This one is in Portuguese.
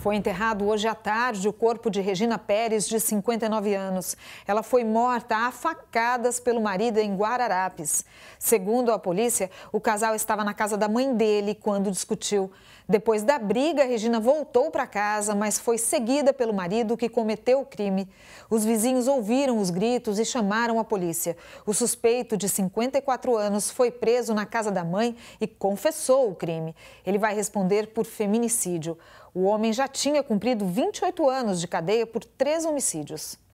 Foi enterrado hoje à tarde o corpo de Regina Pérez, de 59 anos. Ela foi morta a facadas pelo marido em Guararapes. Segundo a polícia, o casal estava na casa da mãe dele quando discutiu. Depois da briga, Regina voltou para casa, mas foi seguida pelo marido que cometeu o crime. Os vizinhos ouviram os gritos e chamaram a polícia. O suspeito, de 54 anos, foi preso na casa da mãe e confessou o crime. Ele vai responder por feminicídio. O homem já tinha cumprido 28 anos de cadeia por três homicídios.